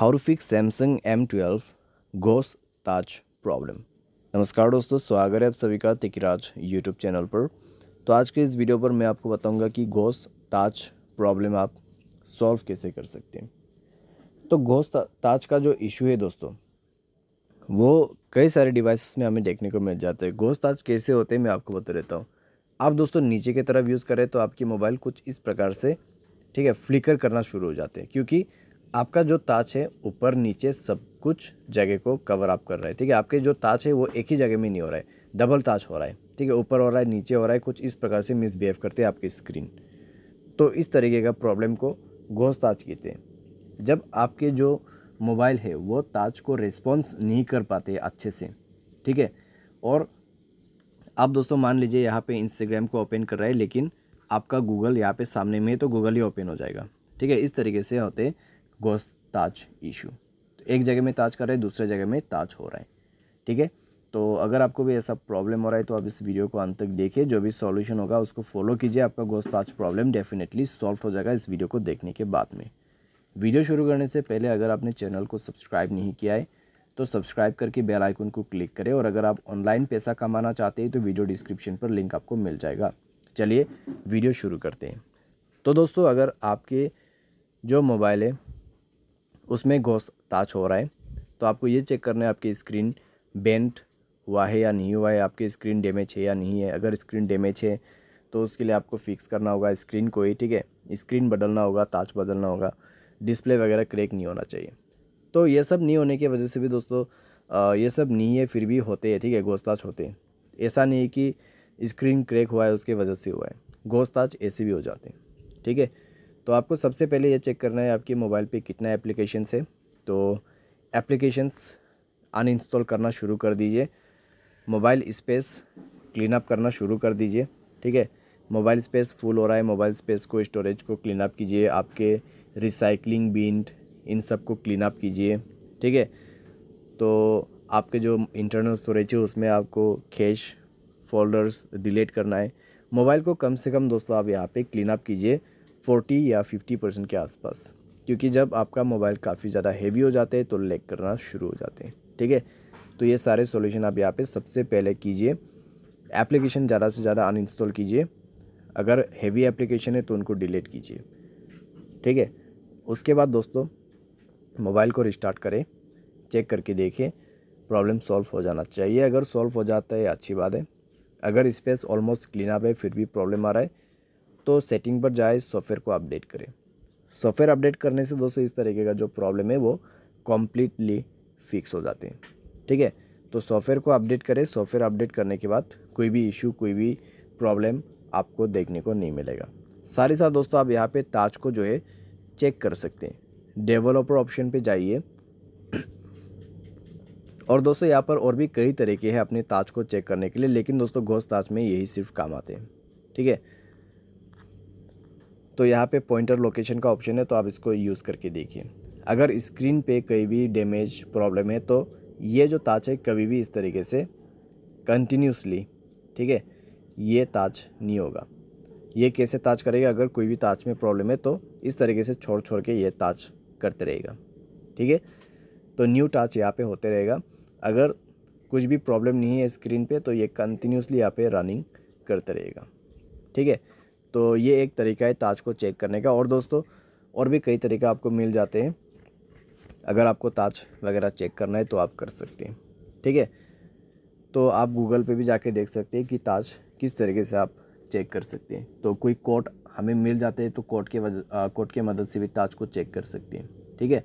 how to fix Samsung M twelve घोष touch problem नमस्कार दोस्तों स्वागत है आप सभी का तिकराज यूट्यूब चैनल पर तो आज के इस वीडियो पर मैं आपको बताऊंगा कि घोस ताज प्रॉब्लम आप सॉल्व कैसे कर सकते हैं तो घोष ताज का जो इशू है दोस्तों वो कई सारे डिवाइसेस में हमें देखने को मिल जाते हैं घोष ताज कैसे होते हैं मैं आपको बता देता हूँ आप दोस्तों नीचे की तरफ यूज़ करें तो आपकी मोबाइल कुछ इस प्रकार से ठीक है फ्लिकर करना शुरू हो जाते हैं क्योंकि आपका जो ताज है ऊपर नीचे सब कुछ जगह को कवर अप कर रहा है ठीक है आपके जो ताज है वो एक ही जगह में नहीं हो रहा है डबल ताज हो रहा है ठीक है ऊपर हो रहा है नीचे हो रहा है कुछ इस प्रकार से मिसबिहेव करते हैं आपकी स्क्रीन तो इस तरीके का प्रॉब्लम को घोष ताज कहते हैं जब आपके जो मोबाइल है वो ताज को रिस्पॉन्स नहीं कर पाते अच्छे से ठीक है और आप दोस्तों मान लीजिए यहाँ पे इंस्टाग्राम को ओपन कर रहा है लेकिन आपका गूगल यहाँ पे सामने में है तो गूगल ही ओपन हो जाएगा ठीक है इस तरीके से होते गोस ताज इशू तो एक जगह में ताज कर रहे हैं दूसरे जगह में ताज हो रहा है ठीक है तो अगर आपको भी ऐसा प्रॉब्लम हो रहा है तो आप इस वीडियो को अंत तक देखिए जो भी सॉल्यूशन होगा उसको फॉलो कीजिए आपका गोश्त ताज प्रॉब्लम डेफिनेटली सॉल्व हो जाएगा इस वीडियो को देखने के बाद में वीडियो शुरू करने से पहले अगर आपने चैनल को सब्सक्राइब नहीं किया है तो सब्सक्राइब करके बेल आइकन को क्लिक करें और अगर आप ऑनलाइन पैसा कमाना चाहते हैं तो वीडियो डिस्क्रिप्शन पर लिंक आपको मिल जाएगा चलिए वीडियो शुरू करते हैं तो दोस्तों अगर आपके जो मोबाइल है उसमें घोष ताछ हो रहा है तो आपको ये चेक करना है आपकी स्क्रीन बेंट हुआ है या नहीं हुआ है आपकी स्क्रीन डैमेज है या नहीं है अगर स्क्रीन डैमेज है तो उसके लिए आपको फिक्स करना होगा स्क्रीन को ही ठीक है स्क्रीन बदलना होगा ताच बदलना होगा डिस्प्ले वगैरह क्रैक नहीं होना चाहिए तो ये सब नहीं होने की वजह से भी दोस्तों ये सब नहीं है फिर भी होते हैं ठीक है घोस्ताज होते हैं ऐसा नहीं है कि स्क्रीन क्रैक हुआ है उसके वजह से हुआ है घोस्ताज ऐसे भी हो जाते हैं ठीक है तो आपको सबसे पहले ये चेक करना है आपके मोबाइल पे कितना एप्लीकेशन है तो एप्लीकेशंस अनइंस्टॉल करना शुरू कर दीजिए मोबाइल स्पेस क्लीन अप करना शुरू कर दीजिए ठीक है मोबाइल स्पेस फुल हो रहा है मोबाइल स्पेस को स्टोरेज को क्लीन अप कीजिए आपके रिसाइकलिंग बिन इन सब को क्लीन अप कीजिए ठीक है तो आपके जो इंटरनल स्टोरेज है उसमें आपको कैश फोल्डर्स डिलीट करना है मोबाइल को कम से कम दोस्तों आप यहाँ पे क्लीन अप कीजिए फोर्टी या फिफ्टी परसेंट के आसपास क्योंकि जब आपका मोबाइल काफ़ी ज़्यादा हेवी हो जाते हैं तो लेग करना शुरू हो जाते हैं ठीक है तो ये सारे सॉल्यूशन आप यहाँ पे सबसे पहले कीजिए एप्लीकेशन ज़्यादा से ज़्यादा अनइंस्टॉल कीजिए अगर हेवी एप्लीकेशन है तो उनको डिलीट कीजिए ठीक है उसके बाद दोस्तों मोबाइल को रिस्टार्ट करें चेक करके देखें प्रॉब्लम सॉल्व हो जाना चाहिए अगर सॉल्व हो जाता है अच्छी बात है अगर स्पेस ऑलमोस्ट क्लीन अप है फिर भी प्रॉब्लम आ रहा है तो सेटिंग पर जाए सॉफ्टवेयर को अपडेट करें सॉफ्टवेयर अपडेट करने से दोस्तों इस तरीके का जो प्रॉब्लम है वो कम्प्लीटली फिक्स हो जाते हैं ठीक है तो सॉफ्टवेयर को अपडेट करें सॉफ्टवेयर अपडेट करने के बाद कोई भी इशू कोई भी प्रॉब्लम आपको देखने को नहीं मिलेगा सारे साथ दोस्तों आप यहाँ पे ताज को जो है चेक कर सकते हैं डेवलपर ऑप्शन पे जाइए और दोस्तों यहाँ पर और भी कई तरीके हैं अपने ताज को चेक करने के लिए लेकिन दोस्तों घोष ताज में यही सिर्फ काम आते हैं ठीक है तो यहाँ पे पॉइंटर लोकेशन का ऑप्शन है तो आप इसको यूज़ करके देखिए अगर स्क्रीन पे कोई भी डैमेज प्रॉब्लम है तो ये जो ताज है कभी भी इस तरीके से कंटिन्यूसली ठीक है ये ताज नहीं होगा ये कैसे ताज करेगा अगर कोई भी ताज में प्रॉब्लम है तो इस तरीके से छोड़ छोड़ के ये ताज करते रहेगा ठीक है तो न्यू टाच यहाँ पे होते रहेगा अगर कुछ भी प्रॉब्लम नहीं है स्क्रीन पे तो ये कंटिन्यूसली यहाँ पे रनिंग करते रहेगा ठीक है तो ये एक तरीका है ताज को चेक करने का और दोस्तों और भी कई तरीका आपको मिल जाते हैं अगर आपको ताज वगैरह चेक करना है तो आप कर सकते हैं ठीक है तो आप गूगल पे भी जाके देख सकते हैं कि ताज किस तरीके से आप चेक कर सकते हैं तो कोई कोट हमें मिल जाते हैं तो कोट के वजह कोट के मदद से भी ताज को चेक कर सकते हैं ठीक है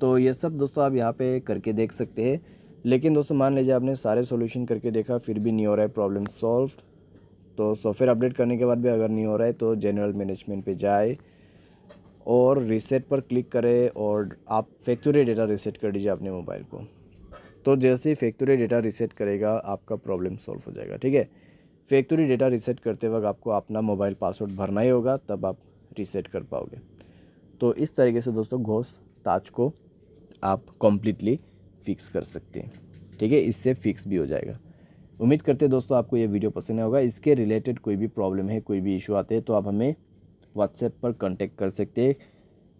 तो ये सब दोस्तों आप यहाँ पे करके देख सकते हैं लेकिन दोस्तों मान लीजिए आपने सारे सॉल्यूशन करके देखा फिर भी नहीं हो रहा है प्रॉब्लम सॉल्व तो सॉफ्टवेयर अपडेट करने के बाद भी अगर नहीं हो रहा है तो जनरल मैनेजमेंट पे जाए और रीसेट पर क्लिक करें और आप फैक्ट्री डेटा रीसेट कर दीजिए अपने मोबाइल को तो जैसे ही फैक्ट्री डेटा रीसेट करेगा आपका प्रॉब्लम सॉल्व हो जाएगा ठीक है फैक्ट्री डेटा रीसेट करते वक्त आपको अपना मोबाइल पासवर्ड भरना ही होगा तब आप रीसेट कर पाओगे तो इस तरीके से दोस्तों घोष ताज को आप कम्प्लीटली फ़िक्स कर सकते हैं ठीक है इससे फ़िक्स भी हो जाएगा उम्मीद करते हैं दोस्तों आपको ये वीडियो पसंद होगा इसके रिलेटेड कोई भी प्रॉब्लम है कोई भी इशू आते हैं तो आप हमें व्हाट्सएप पर कॉन्टैक्ट कर सकते हैं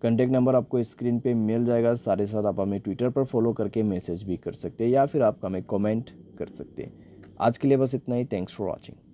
कांटेक्ट नंबर आपको स्क्रीन पर मिल जाएगा साथ ही साथ आप हमें ट्विटर पर फॉलो करके मैसेज भी कर सकते हैं या फिर आप हमें कॉमेंट कर सकते हैं आज के लिए बस इतना ही थैंक्स फॉर वॉचिंग